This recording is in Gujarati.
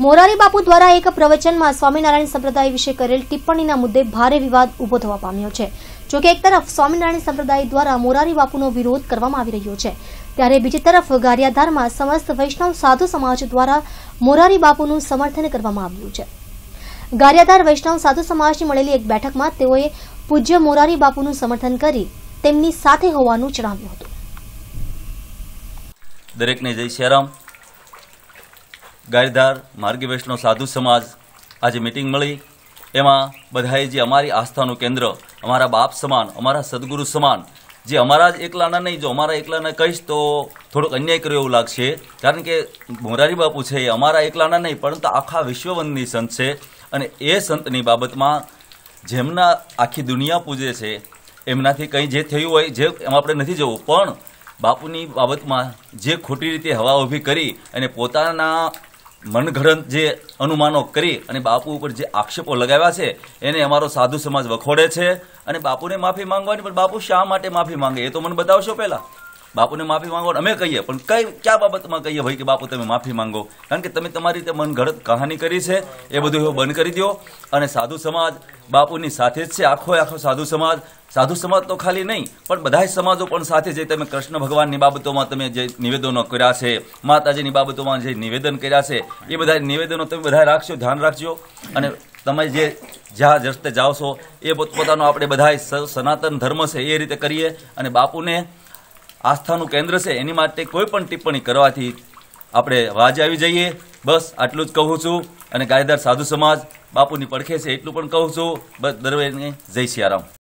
મોરારી બાપુ દ્વારા એક પ્રવચનમાં સ્વામિનારાયણ સંપ્રદાય વિશે કરેલ ટિપ્પણીના મુદ્દે ભારે વિવાદ ઉભો થવા પામ્યો છે જોકે એક તરફ સ્વામિનારાયણ સંપ્રદાય દ્વારા મોરારી બાપુનો વિરોધ કરવામાં આવી રહ્યો છે ત્યારે બીજી તરફ ગારિયાધારમાં સમસ્ત વૈષ્ણવ સાધુ સમાજ દ્વારા મોરારી બાપુનું સમર્થન કરવામાં આવ્યું છે ગારિયાધાર વૈષ્ણવ સાધુ સમાજની મળેલી એક બેઠકમાં તેઓએ પૂજ્ય મોરારી બાપુનું સમર્થન કરી તેમની સાથે હોવાનું જણાવ્યું હતું દરેકને જય શ્રીરામ ગાયધાર માર્ગી વૈષ્ણવ સાધુ સમાજ આજે મિટિંગ મળી એમાં બધાએ જે અમારી આસ્થાનું કેન્દ્ર અમારા બાપ સમાન અમારા સદગુરુ સમાન જે અમારા જ એકલાના નહીં જો અમારા એકલાના કહીશ તો થોડોક અન્યાય કર્યો એવું લાગશે કારણ કે મોરારી બાપુ છે એ અમારા એકલાના નહીં પરંતુ આખા વિશ્વવંદની સંત છે અને એ સંતની બાબતમાં જેમના આખી દુનિયા પૂજે છે એમનાથી કંઈ જે થયું હોય જે એમાં આપણે નથી જવું પણ બાપુની બાબતમાં જે ખોટી રીતે હવા ઊભી કરી અને પોતાના મનઘડંત જે અનુમાનો કરી અને બાપુ ઉપર જે આક્ષેપો લગાવ્યા છે એને અમારો સાધુ સમાજ વખોડે છે અને બાપુને માફી માંગવાની પણ બાપુ શા માટે માફી માંગે એ તો મને બતાવશો પહેલાં બાપુને માફી માંગો અમે કહીએ પણ કઈ ક્યાં બાબતમાં કહીએ ભાઈ કે બાપુ તમે માફી માંગો કારણ કે તમે તમારી રીતે મનગઢત કહાની કરી છે એ બધું એવું બંધ કરી દો અને સાધુ સમાજ બાપુની સાથે જ છે આખો આખો સાધુ સમાજ સાધુ સમાજ તો ખાલી નહીં પણ બધા સમાજો પણ સાથે જે તમે કૃષ્ણ ભગવાનની બાબતોમાં તમે જે નિવેદનો કર્યા છે માતાજીની બાબતોમાં જે નિવેદન કર્યા છે એ બધા નિવેદનો તમે બધા રાખશો ધ્યાન રાખજો અને તમે જે જ્યાં રસ્તે જાઓ છો એ પોતપોતાનો આપણે બધા સનાતન ધર્મ છે એ રીતે કરીએ અને બાપુને આસ્થાનું કેન્દ્ર છે એની માટે કોઈ પણ ટિપ્પણી કરવાથી આપણે વાજે આવી જઈએ બસ આટલું જ કહું છું અને ગાયદાર સાધુ સમાજ બાપુની પડખે છે એટલું પણ કહું છું બસ દરવેને જય સિયારામ